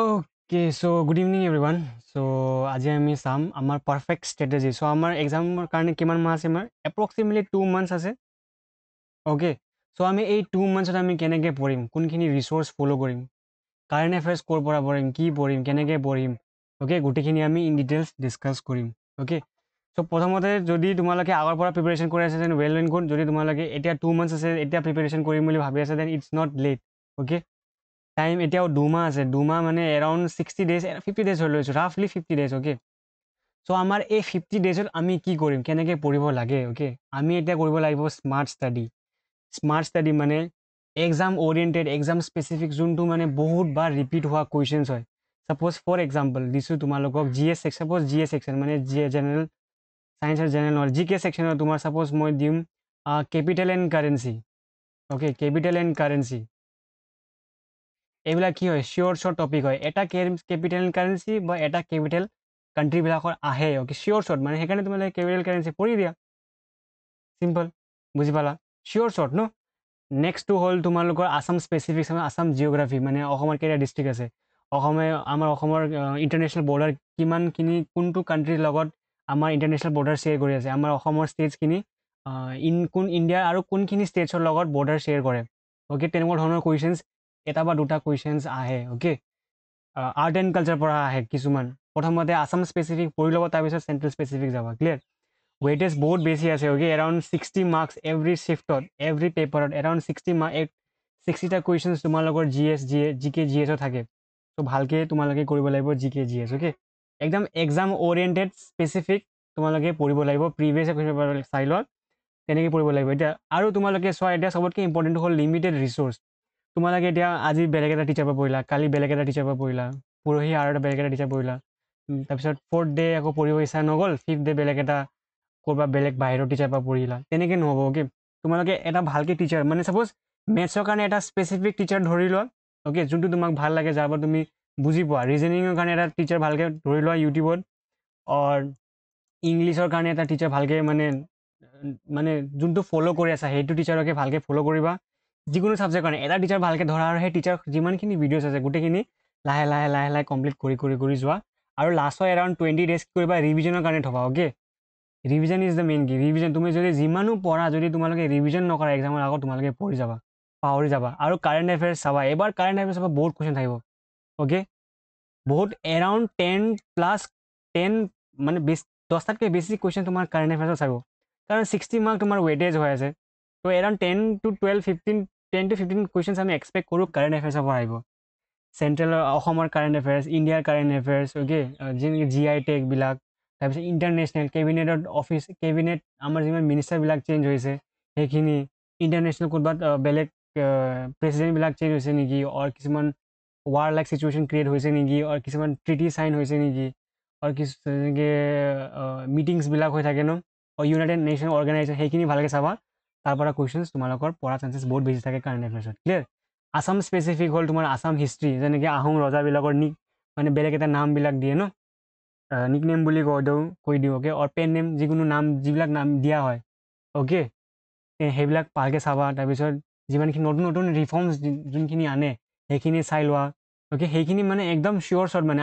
okay so' good evening everyone so' আজি আমি চাম আমাৰ পাৰফেক্ট ষ্ট্ৰেটেজি চ' আমাৰ এক্সামৰ কাৰণে কিমান মাহ আছে আমাৰ এপ্ৰক্সিমেটলি টু মান্থছ আছে অ'কে চ' আমি এই টু মান্থছত আমি কেনেকৈ পঢ়িম কোনখিনি ৰিচৰ্চ ফ'ল' কৰিম কাৰেণ্ট এফেয়াৰ্ছ ক'ৰ পৰা পঢ়িম কি পঢ়িম কেনেকৈ পঢ়িম অ'কে গোটেইখিনি আমি ইন ডিটেইলছ ডিছকাছ কৰিম অ'কে চ' প্ৰথমতে যদি তোমালোকে আগৰ পৰা প্ৰিপেৰেশ্যন কৰি আছে দেন ৱেল এণ্ড গুড যদি তোমালোকে এতিয়া টু মান্থছ আছে এতিয়া প্ৰিপেৰেশ্যন কৰিম বুলি ভাবি আছে then it's not late okay time এতিয়াও দুমাহ আছে দুমাহ মানে around sixty days fifty days হৈ লৈছোঁ ৰাফলি ফিফটি ডেজ অ'কে চ' আমাৰ এই ফিফটি ডেজত আমি কি কৰিম কেনেকৈ পঢ়িব লাগে অ'কে আমি এতিয়া কৰিব লাগিব স্মাৰ্ট ষ্টাডি স্মাৰ্ট ষ্টাডি মানে এক্সাম অৰিয়েণ্টেড এক্সাম স্পেচিফিক যোনটো মানে বহুত বাৰ ৰিপিট হোৱা কুৱেশ্যনছ হয় ছাপ'জ ফৰ এক্সাম্পল দিছোঁ তোমালোকক G S section suppose G S section মানে জি জেনেৰেল ছায়েন্স আৰু জেনেৰেল নহয় জি কে ছেকশ্যনৰ তোমাৰ ছাপ'জ মই দিম capital and currency okay capital and currency এইবিলাক কি হয় চিয়'ৰ শ্বৰ টপিক হয় এটা কেপিটেল কাৰেঞ্চি বা এটা কেপিটেল কাণ্ট্ৰিবিলাকৰ আহে অ'কে চিয়'ৰ শ্বৰ্ট মানে সেইকাৰণে তোমালোকে কেপিটেল কাৰেঞ্চি পঢ়ি দিয়া চিম্পল বুজি পালা চিয়'ৰ শ্বৰ্ট ন নেক্সটটো হ'ল তোমালোকৰ আছাম স্পেচিফিক আছাম জিঅ'গ্ৰাফি মানে অসমৰ কেইটা ডিষ্ট্ৰিক্ট আছে অসমে আমাৰ অসমৰ ইণ্টাৰনেশ্যনেল বৰ্ডাৰ কিমানখিনি কোনটো কাণ্ট্ৰিৰ লগত আমাৰ ইণ্টাৰনেশ্যনেল বৰ্ডাৰ শ্বেয়াৰ কৰি আছে আমাৰ অসমৰ ষ্টেটছখিনি ইন কোন ইণ্ডিয়াৰ আৰু কোনখিনি ষ্টেটছৰ লগত বৰ্ডাৰ শ্বেয়াৰ কৰে অ'কে তেনেকুৱা ধৰণৰ কুৱেশ্যনছ এটা বা দুটা কুৱেশ্যনছ আহে অ'কে আৰ্ট এণ্ড কালচাৰ পৰা আহে কিছুমান প্ৰথমতে আছাম স্পেচিফিক পঢ়ি ল'ব তাৰপিছত চেণ্ট্ৰেল স্পেচিফিক যাবা ক্লিয়াৰ ৱেটেজ বহুত বেছি আছে okay around sixty marks every শ্বিফ্টত এভৰি পেপাৰত এৰাউণ্ড ছিক্সটি মাৰ্ক এক ছিক্সটিটা কুৱেশ্যনছ তোমালোকৰ G S G A G K G এছত থাকে চ' ভালকৈ তোমালোকে কৰিব লাগিব G K G S okay একদম এক্সাম অৰিয়েণ্টেড স্পেচিফিক তোমালোকে পঢ়িব লাগিব প্ৰিভিয়াছ কুৱেশ্যন চাই লোৱা তেনেকৈ পঢ়িব লাগিব এতিয়া আৰু তোমালোকে চোৱা এতিয়া চবতকৈ ইম্পৰ্টেণ্ট হ'ল লিমিটেড ৰিচ'ৰ্চ তোমালোকে এতিয়া আজি বেলেগ এটা টিচাৰ পৰা পঢ়িলা কালি বেলেগ এটা টিচাৰ পৰা পঢ়িলা পৰহি আৰু এটা বেলেগ এটা টিচাৰ পঢ়িলা তাৰপিছত ফৰ্থ ডে' আকৌ পঢ়িব ইচ্ছা নগ'ল ফিফ্থ ডে' বেলেগ এটা ক'ৰবাত বেলেগ বাহিৰৰ টিচাৰ পৰা পঢ়িলা তেনেকৈ নহ'ব অ'কে তোমালোকে এটা ভালকৈ টিচাৰ মানে চাপ'জ মেথছৰ কাৰণে এটা স্পেচিফিক টিচাৰ ধৰি লোৱা অ'কে যোনটো তোমাক ভাল লাগে যাৰ পৰা তুমি বুজি পোৱা ৰিজনিঙৰ কাৰণে এটা টিচাৰ ভালকৈ ধৰি লোৱা ইউটিউবত অৰ ইংলিছৰ কাৰণে এটা টিচাৰ ভালকৈ মানে মানে যোনটো ফ'ল' কৰি আছা সেইটো টিচাৰকে ভালকৈ ফ'ল' কৰিবা যিকোনো ছাবজেক্টৰ কাৰণে এটা টিচাৰ ভালকৈ ধৰা আৰু সেই টিচাৰ যিমানখিনি ভিডিঅ'ছ আছে গোটেইখিনি লাহে লাহে লাহে লাহে কমপ্লিট কৰি কৰি কৰি যোৱা আৰু লাষ্টৰ এৰাউণ্ড টুৱেণ্টি ডেজ কৰিবা ৰিভিজনৰ কাৰণে থবা okay revision is the main কি ৰিভিজন তুমি যদি যিমানো পঢ়া যদি তোমালোকে ৰিভিজন নকৰা এক্সামৰ আগত তোমালোকে পঢ়ি যাবা পাহৰি যাবা আৰু কাৰেণ্ট এফেয়াৰ্ছ চাবা এবাৰ কাৰেণ্ট এফেয়াৰ্ছ চাবা বহুত কুৱেশ্যন থাকিব অ'কে বহুত এৰাউণ্ড টেন প্লাছ টেন মানে বেছি দহটাতকৈ বেছি কুৱেশ্যন তোমাৰ কাৰেণ্ট এফেয়াৰ্ছত চাব কাৰণ ছিক্সটি মাৰ্ক তোমাৰ ৱেটেজ হৈ আছে তো around ten to twelve fifteen ten to fifteen questions আমি এক্সপেক্ট কৰোঁ কাৰেণ্ট এফেয়াৰ্ছৰ পৰা আহিব চেণ্ট্ৰেলৰ অসমৰ কাৰেণ্ট এফেয়াৰ্ছ ইণ্ডিয়াৰ কাৰেণ্ট এফেয়াৰ্ছ অ'কে যেনেকৈ জি আই টেকবিলাক তাৰপিছত ইণ্টাৰনেশ্যনেল কেবিনেটত অফিচ কেবিনেট আমাৰ যিমান মিনিষ্টাৰবিলাক চেঞ্জ হৈছে সেইখিনি ইণ্টাৰনেশ্যনেল ক'ৰবাত বেলেগ প্ৰেচিডেণ্টবিলাক চেঞ্জ হৈছে নেকি আৰু কিছুমান ৱাৰ লাইক চিটুৱেশ্যন ক্ৰিয়েট হৈছে নেকি আৰু কিছুমান ট্ৰিটি চাইন হৈছে নেকি আৰু কিছু যেনেকৈ মিটিংছবিলাক হৈ থাকে ন ইউনাইটেড নেশ্যন অৰ্গেনাইজেশ্যন সেইখিনি ভালকৈ চাবা তাৰ পৰা কুৱেশ্যনছ তোমালোকৰ পৰা চান্সেছ বহুত বেছি থাকে কাৰেণ্ট এফেয়াৰ্ছত ক্লিয়াৰ আছাম স্পেচিফিক হ'ল তোমাৰ আছাম হিষ্ট্ৰী যেনেকৈ আহোম ৰজাবিলাকৰ নিক মানে বেলেগ এটা নামবিলাক দিয়ে ন নিক নেম বুলি কৈ দিওঁ কৈ দিওঁ অ'কে অ' পেন নেম যিকোনো নাম যিবিলাক নাম দিয়া হয় অ'কে সেইবিলাক ভালকৈ চাবা তাৰপিছত যিমানখিনি নতুন নতুন ৰিফৰ্মছ যোনখিনি আনে সেইখিনি চাই লোৱা অ'কে সেইখিনি মানে একদম চিয়'ৰ শ্বৰ্ট মানে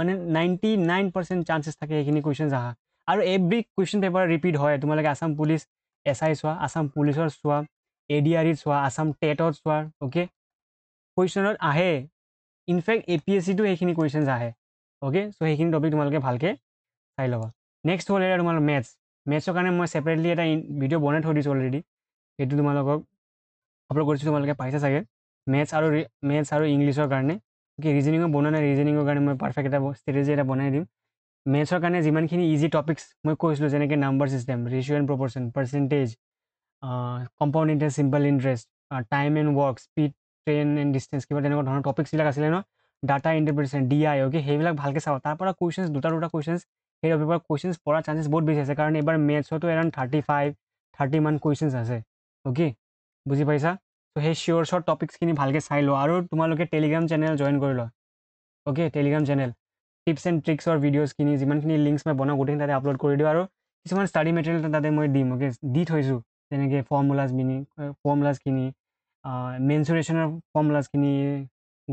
মানে নাইণ্টি নাইন পাৰ্চেণ্ট চান্সেছ থাকে সেইখিনি কুৱেশ্যনছ আহা আৰু এভৰি কুৱেশ্যন পেপাৰ ৰিপিট হয় তোমালোকে আছাম পুলিচ এছ আই চোৱা আছাম পুলিচৰ চোৱা এ ডি আৰ ইৰ চোৱা আছাম টেটৰ চোৱা অ'কে কুৱেশ্যনত আহে ইনফেক্ট এ পি এছ চিটো সেইখিনি কুৱেশ্যনছ আহে অ'কে চ' সেইখিনি টপিক তোমালোকে ভালকৈ চাই ল'বা নেক্সট হ'ল এটা তোমাৰ মেথছ মেথছৰ কাৰণে মই ছেপাৰেটলি এটা ভিডিঅ' বনাই থৈ দিছোঁ অলৰেডি সেইটো তোমালোকক আপলোড কৰিছোঁ তোমালোকে পাইছা চাগে মেথছ আৰু মেথছ আৰু ইংলিছৰ কাৰণে অ'কে ৰিজনিঙৰ বনোৱা নাই ৰিজনিঙৰ কাৰণে মই পাৰফেক্ট এটা ষ্ট্ৰেটেজি এটা বনাই দিম মেথছৰ কাৰণে যিমানখিনি ইজি টপিকছ মই কৈছিলোঁ যেনেকৈ number system ratio and proportion percentage compound interest simple interest time and work speed train and distance কিবা তেনেকুৱা ধৰণৰ টপিকছবিলাক আছিলে ন data interpretation D I okay সেইবিলাক ভালকৈ চাওঁ তাৰপৰা পৰা কুৱেশ্যনছ দুটা দুটা কুৱেশ্যনছ সেই টপিকৰ কুৱেশ্যনছ পৰা চান্সেছ বহুত বেছি আছে কাৰণ এইবাৰ মেথছতো এৰাউণ্ড থাৰ্টি ফাইভ থাৰ্টি মান কুৱেশ্যনছ আছে অ'কে বুজি পাইছা ত' সেই শ্বিয়'ৰ শ্বৰ টপিকছখিনি ভালকৈ চাই লোৱা আৰু তোমালোকে টেলিগ্ৰাম চেনেল জইন কৰি লোৱা okay telegram channel tips and ট্ৰিক্সৰ ভিডিঅ'জখিনি যিমানখিনি লিংকছ মই বনাওঁ গোটেইখিনি তাতে আপলোড কৰি দিওঁ আৰু কিছুমান ষ্টাডি মেটেৰিয়েল তাতে মই দিম অ'কে দি থৈছোঁ যেনেকৈ ফৰ্মুলাজখিনি ফৰ্মুলাজখিনি মেনচুৰেশ্যনৰ ফৰ্মুলাজখিনি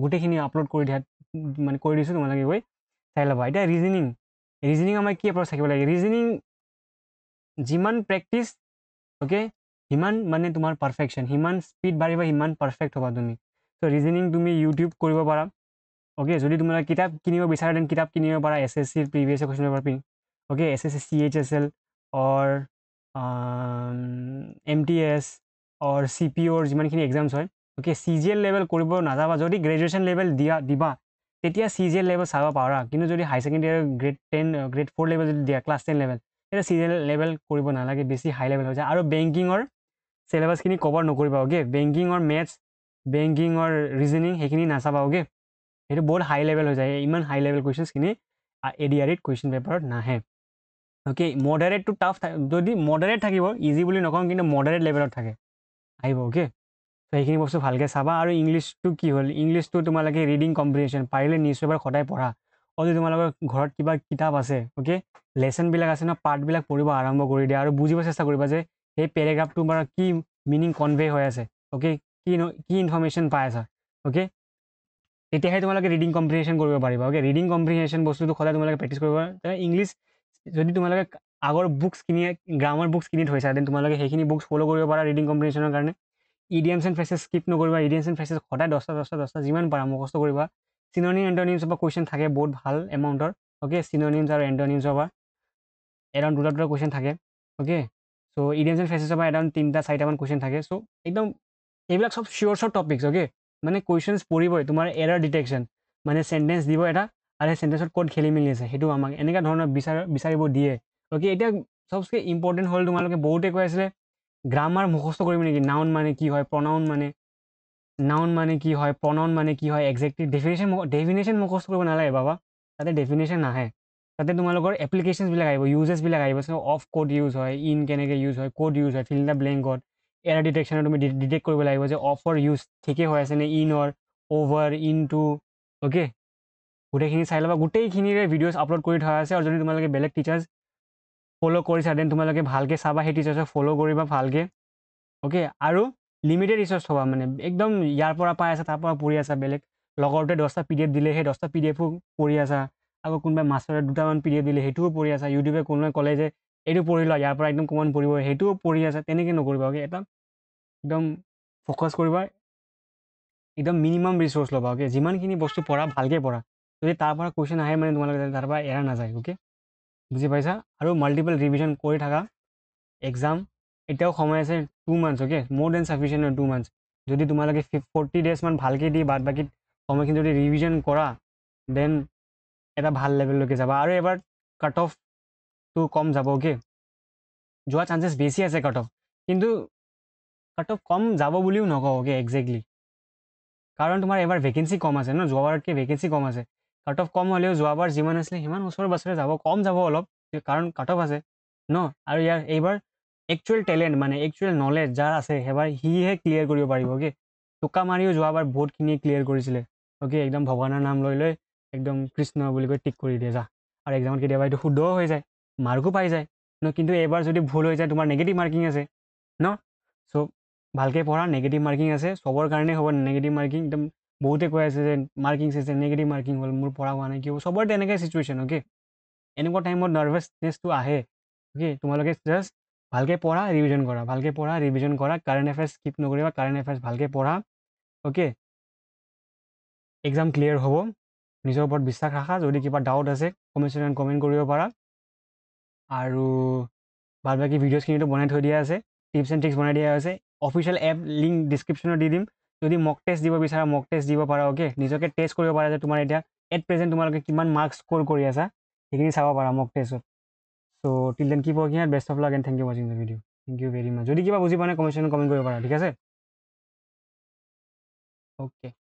গোটেইখিনি আপলোড কৰি দিয়াত মানে কৰি দিছোঁ তোমালোকে গৈ চাই ল'বা এতিয়া ৰিজনিং ৰিজনিং আমাৰ কি এপ্ৰ'চ থাকিব লাগে ৰিজনিং যিমান প্ৰেক্টিচ অ'কে সিমান মানে তোমাৰ পাৰফেকশ্যন সিমান স্পীড বাঢ়িবা সিমান পাৰফেক্ট হ'বা তুমি চ' ৰিজনিং তুমি ইউটিউব কৰিব পাৰা অ'কে যদি তোমালোকে কিতাপ কিনিব বিচাৰা দেন কিতাপ কিনিব পাৰা S S C previous question paper পিন okay S S C C H S L or M T S or C P O যিমানখিনি এক্সামছ হয় okay C G L level কৰিব নাযাবা যদি গ্ৰেজুৱেশ্যন লেভেল দিয়া দিবা তেতিয়া চি জি এল লেভেল চাব পাৰা কিন্তু যদি high secondary grade ten grade four level যদি দিয়া ক্লাছ টেন লেভেল তেতিয়া চি জি এল লেভেল কৰিব নালাগে বেছি হাই লেভেল হৈ যায় আৰু বেংকিঙৰ চিলেবাছখিনি কভাৰ নকৰিবা অ'কে বেংকিঙৰ মেথছ বেংকিঙৰ ৰিজনিং সেইখিনি নাচাবা অ'কে সেইটো বহুত হাই লেভেল হৈ যায় ইমান হাই level কুৱেশ্যনছখিনি A D R it question পেপাৰত নাহে অ'কে মডাৰেটটো টাফ যদি মডাৰেট থাকিব ইজি বুলি নকওঁ কিন্তু মডাৰেট লেভেলত থাকে আহিব অ'কে তো সেইখিনি বস্তু ভালকৈ চাবা আৰু ইংলিছটো কি হ'ল ইংলিছটো তোমালোকে ৰিডিং কম্পিটিশ্যন পাৰিলে নিউজ পেপাৰ সদায় পঢ়া যদি তোমালোকৰ ঘৰত কিবা কিতাপ আছে অ'কে লেচনবিলাক আছে ন পাৰ্টবিলাক পঢ়িব আৰম্ভ কৰি দিয়া আৰু বুজিব চেষ্টা কৰিবা যে সেই পেৰেগ্ৰাফটো বাৰু কি মিনিং কনভে হৈ আছে অ'কে কি কি ইনফৰ্মেশ্যন পাই আছা অ'কে তেতিয়াহে তোমালোকে ৰিডিং কম্প্ৰিহেশ্যন কৰিব পাৰিবা অ'কে ৰিডিং কম্প্ৰিহেশ্যন বস্তুটো সদায় তোমালোকে প্ৰেক্টিছ কৰিব পাৰিবা ইংলিছ যদি তোমালোকে আগৰ বুকছ কিনি গ্ৰামাৰ বুকছ কিনি থৈছা দেন তোমালোকে সেইখিনি বুকছ ফ'ল' কৰিব পাৰা ৰিডিং কম্প্ৰিহেশ্যনৰ কাৰণে ই ডি এমছ এণ্ড ফ্ৰেছেছ স্কিপ নকৰিবা ই ডি এমছ এণ্ড ফ্ৰেছেছ সদায় দহটা দহটা দহটা যিমান পাৰা মুখস্থ কৰিবা চিনৰনিম এণ্টনিমছৰ পৰা কুৱেশ্যন থাকে বহুত ভাল এমাউণ্টৰ অ'কে চিনৰনিমছ আৰু এণ্টনিমছৰ পৰা এৰাউণ্ড দুটা দুটা কুৱেশ্যন থাকে অ'কে চ' ই ডি এণ্ড ফ্ৰেছেছৰ পৰা এৰাউণ্ড তিনিটা চাৰিটামান কুৱেশ্যন থাকে চ' একদম এইবিলাক চব চিয়'ৰ চ'ৰ টপিকছ অ'কে মানে কুৱেশ্যনছ পৰিবই তোমাৰ এৰাৰ ডিটেকশ্যন মানে চেণ্টেঞ্চ দিব এটা আৰু সেই চেণ্টেঞ্চত ক'ত খেলি মেলি আছে সেইটো আমাক এনেকুৱা ধৰণৰ বিচাৰ বিচাৰিব দিয়ে অ'কে এতিয়া চবচে ইম্পৰ্টেণ্ট হ'ল তোমালোকে বহুতে কৈ আছিলে গ্ৰামাৰ মুখস্থ কৰিম নেকি নাউন মানে কি হয় প্ৰনাউন মানে নাউন মানে কি হয় প্ৰনাউন মানে কি হয় একজেক্টলি ডেফিনেশ্যন ডেফিনেশ্যন মুখস্থ কৰিব নালাগে বাবা তাতে ডেফিনেশ্যন নাহে তাতে তোমালোকৰ এপ্লিকেশ্যনছবিলাক আহিব ইউজেছবিলাক আহিব অফ ক'ড ইউজ হয় ইন কেনেকৈ ইউজ হয় ক'ড ইউজ হয় ফিল দ্য ব্লেংকত এৰাৰ ডিটেকশ্যনত তুমি ডিটেক্ট কৰিব লাগিব যে অফৰ ইউজ ঠিকে হৈ আছে নে ইনৰ অ'ভাৰ ইন টু অ'কে গোটেইখিনি চাই ল'বা গোটেইখিনিৰে ভিডিঅ'জ আপলোড কৰি থোৱা আছে আৰু যদি তোমালোকে বেলেগ টিচাৰ্ছ ফ'ল' কৰিছা দেন তোমালোকে ভালকৈ চাবা সেই টিচাৰ্ছক ফ'ল' কৰিবা ভালকৈ অ'কে আৰু লিমিটেড ৰিচাৰ্জ থবা মানে একদম ইয়াৰ পৰা পাই আছা তাৰ পৰা পঢ়ি আছা বেলেগ লগৰতে দহটা পি ডি এফ দিলে সেই দহটা পি ডি এফো পঢ়ি আছা আকৌ কোনোবাই মাষ্টৰে দুটামান পি ডি এফ দিলে সেইটোও পঢ়ি আছা ইউটিউবে কোনোবাই ক'লে যে এইটো পঢ়ি লোৱা ইয়াৰ পৰা একদম কমান পঢ়িব সেইটোও পঢ়ি আছে তেনেকৈ নকৰিবা অ'কে এটা একদম ফ'কাছ কৰিবা একদম মিনিমাম ৰিচৰ্চ ল'বা অ'কে যিমানখিনি বস্তু পঢ়া ভালকৈ পঢ়া যদি তাৰ পৰা কুৱেশ্যন আহে মানে তোমালোকে তাৰ পৰা এৰা নাযায় অ'কে বুজি পাইছা আৰু মাল্টিপল ৰিভিজন কৰি থাকা এক্সাম এতিয়াও সময় আছে টু মান্থছ অ'কে মোৰ দেন চাফিচিয়েণ্ট টু মান্থছ যদি তোমালোকে ফিফ ফৰ্টি ডেজমান ভালকৈ দি বাদ বাকী সময়খিনি যদি ৰিভিজন কৰা দেন এটা ভাল লেভেললৈকে যাবা আৰু এবাৰ কাট অফ টু কম যাব অ'কে যোৱা চান্সেছ বেছি আছে কাট অফ কিন্তু কাট অফ কম যাব বুলিও নকওঁ অ'কে একজেক্টলি কাৰণ তোমাৰ এবাৰ ভেকেঞ্চি কম আছে ন যোৱাবাৰতকৈ ভেকেঞ্চি কম আছে কাট অফ কম হ'লেও যোৱাবাৰ যিমান আছিলে সিমান ওচৰৰ বাছেৰে যাব কম যাব অলপ কাৰণ কাট অফ আছে ন আৰু ইয়াৰ এইবাৰ একচুৱেল টেলেণ্ট মানে একচুৱেল নলেজ যাৰ আছে সেইবাৰ সিহে ক্লিয়াৰ কৰিব পাৰিব অ'কে টোকা মাৰিও যোৱাবাৰ বহুতখিনিয়ে ক্লিয়াৰ কৰিছিলে অ'কে একদম ভগৱানৰ নাম লৈ লৈ একদম কৃষ্ণ বুলি কৈ টিক কৰি দিয়ে যা আৰু একজামত কেতিয়াবা এইটো শুদ্ধও হৈ যায় মাৰ্কো পাই যায় ন কিন্তু এইবাৰ যদি ভুল হৈ যায় তোমাৰ নিগেটিভ মাৰ্কিং আছে ন চ' ভালকৈ পঢ়া নিগেটিভ মাৰ্কিং আছে চবৰ কাৰণে হ'ব নিগেটিভ মাৰ্কিং একদম বহুতে কৈ আছে যে মাৰ্কিং আছে নিগেটিভ মাৰ্কিং হ'ল মোৰ পঢ়া হোৱা নাই কি হ'ব চবৰে তেনেকৈ চিটুৱেশ্যন অ'কে এনেকুৱা টাইমত নাৰ্ভাছনেছটো আহে অ'কে তোমালোকে জাষ্ট ভালকৈ পঢ়া ৰিভিজন কৰা ভালকৈ পঢ়া ৰিভিজন কৰা কাৰেণ্ট এফেয়াৰ্ছ স্কিপ নকৰিবা কাৰেণ্ট এফেয়াৰ্ছ ভালকৈ পঢ়া অ'কে এক্সাম ক্লিয়াৰ হ'ব নিজৰ ওপৰত বিশ্বাস ৰাখা যদি কিবা ডাউট আছে কমেণ্ট কমেণ্ট কৰিব পাৰা আৰু ভাল বাকী ভিডিঅ'জখিনিতো বনাই থৈ দিয়া আছে টিপছ এণ্ড ট্ৰিক্স বনাই দিয়া আছে অফিচিয়েল এপ লিংক ডিছক্ৰিপশ্যনত দি দিম যদি মক টেষ্ট দিব বিচাৰা মক টেষ্ট দিব পাৰা অ'কে নিজকে টেষ্ট কৰিব পাৰা যে তোমাৰ এতিয়া এট প্ৰেজেণ্ট তোমালোকে কিমান মাৰ্কছ স্ক'ৰ কৰি আছা সেইখিনি চাব পাৰা মক টেষ্টত ছ' টিল দেন কি পঢ়া best of luck and thank you ৱাচিং the video' thank you very much যদি কিবা বুজি পোৱা নাই কমেণ্ট কমেণ্ট কৰিব পাৰা ঠিক আছে অ'কে